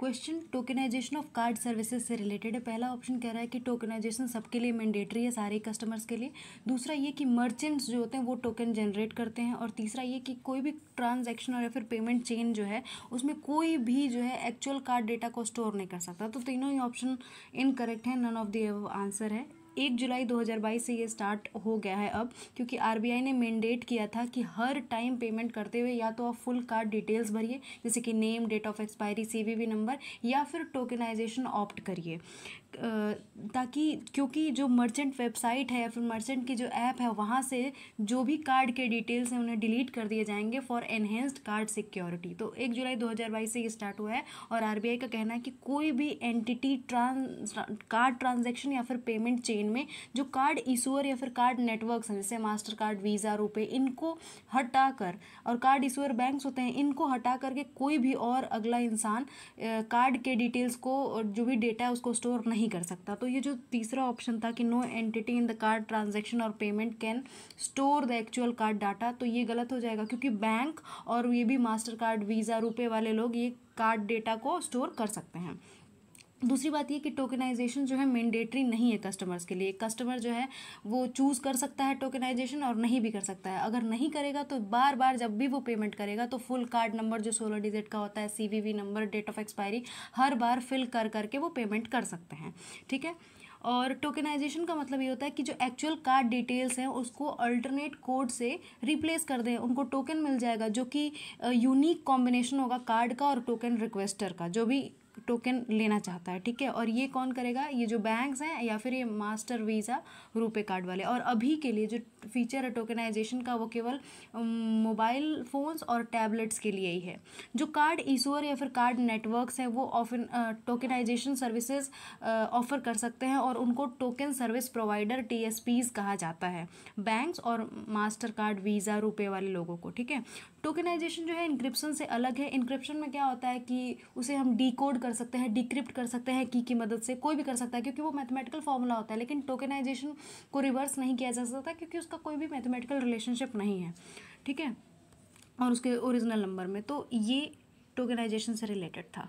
question tokenization of card services से related है पहला ऑप्शन कह रहा है कि टोकनाइजेशन सबके लिए मैंडेटरी है सारे कस्टमर्स के लिए दूसरा ये कि मर्चेंट्स जो होते हैं वो टोकन जनरेट करते हैं और तीसरा ये कि कोई भी ट्रांजैक्शन और या फिर पेमेंट चेन जो है उसमें कोई भी जो है एक्चुअल कार्ड डेटा को स्टोर नहीं कर सकता तो तीनों ही ऑप्शन इनकरेक्ट है नन ऑफ दंसर आंसर है एक जुलाई 2022 से ये स्टार्ट हो गया है अब क्योंकि आरबीआई ने मैंडेट किया था कि हर टाइम पेमेंट करते हुए या तो आप फुल कार्ड डिटेल्स भरिए जैसे कि name date of expiry CVV number या फिर टोकनाइजेशन ऑप्ट करिए ताकि क्योंकि जो मर्चेंट वेबसाइट है या फिर मर्चेंट की जो ऐप है वहाँ से जो भी कार्ड के डिटेल्स हैं उन्हें डिलीट कर दिए जाएंगे फॉर एनहेंस्ड कार्ड सिक्योरिटी तो एक जुलाई 2022 से ये स्टार्ट हुआ है और आरबीआई का कहना है कि कोई भी एंटिटी ट्रांस कार्ड ट्रांजेक्शन या फिर पेमेंट चेन में जो कार्ड इशूअर या फिर कार्ड नेटवर्क्स हैं जैसे मास्टर कार्ड वीज़ा रुपये इनको हटा कर और कार्ड इशूअर बैंक्स होते हैं इनको हटा करके कोई भी और अगला इंसान कार्ड के डिटेल्स को जो भी डेटा है उसको स्टोर नहीं कर सकता तो ये जो तीसरा ऑप्शन था कि no entity in the card transaction और payment can store the actual card data तो ये गलत हो जाएगा क्योंकि बैंक और ये भी मास्टर कार्ड वीज़ा रुपये वाले लोग ये कार्ड डेटा को स्टोर कर सकते हैं दूसरी बात ये कि टोकनाइजेशन जो है मैंडेटरी नहीं है कस्टमर्स के लिए कस्टमर जो है वो चूज़ कर सकता है टोकनाइजेशन और नहीं भी कर सकता है अगर नहीं करेगा तो बार बार जब भी वो पेमेंट करेगा तो फुल कार्ड नंबर जो सोलह डिजिट का होता है CVV number date of expiry हर बार फिल कर करके वो पेमेंट कर सकते हैं ठीक है और टोकनाइजेशन का मतलब ये होता है कि जो एक्चुअल कार्ड डिटेल्स हैं उसको अल्टरनेट कोड से रिप्लेस कर दें उनको टोकन मिल जाएगा जो कि यूनिक कॉम्बिनेशन होगा कार्ड का और टोकन रिक्वेस्टर का जो भी टोकन लेना चाहता है ठीक है और ये कौन करेगा ये जो बैंक्स हैं या फिर ये मास्टर वीज़ा रुपे कार्ड वाले और अभी के लिए जो फीचर है टोकनाइजेशन का वो केवल मोबाइल फ़ोन्स और टैबलेट्स के लिए ही है जो कार्ड इशूअर या फिर कार्ड नेटवर्क्स हैं वो ऑफिन टोकनाइजेशन सर्विसेज ऑफर कर सकते हैं और उनको टोकन सर्विस प्रोवाइडर टी कहा जाता है बैंक्स और मास्टर कार्ड वीज़ा रुपये वाले लोगों को ठीक है टोकनाइजेशन जो है इंक्रिप्शन से अलग है इंक्रिप्शन में क्या होता है कि उसे हम डिकोड कर सकते हैं डिक्रिप्ट कर सकते हैं की की मदद से कोई भी कर सकता है क्योंकि वो मैथमेटिकल फॉर्मूला होता है लेकिन टोकनाइजेशन को रिवर्स नहीं किया जा सकता क्योंकि उसका कोई भी मैथमेटिकल रिलेशनशिप नहीं है ठीक है और उसके ओरिजिनल नंबर में तो ये टोकनाइजेशन से रिलेटेड था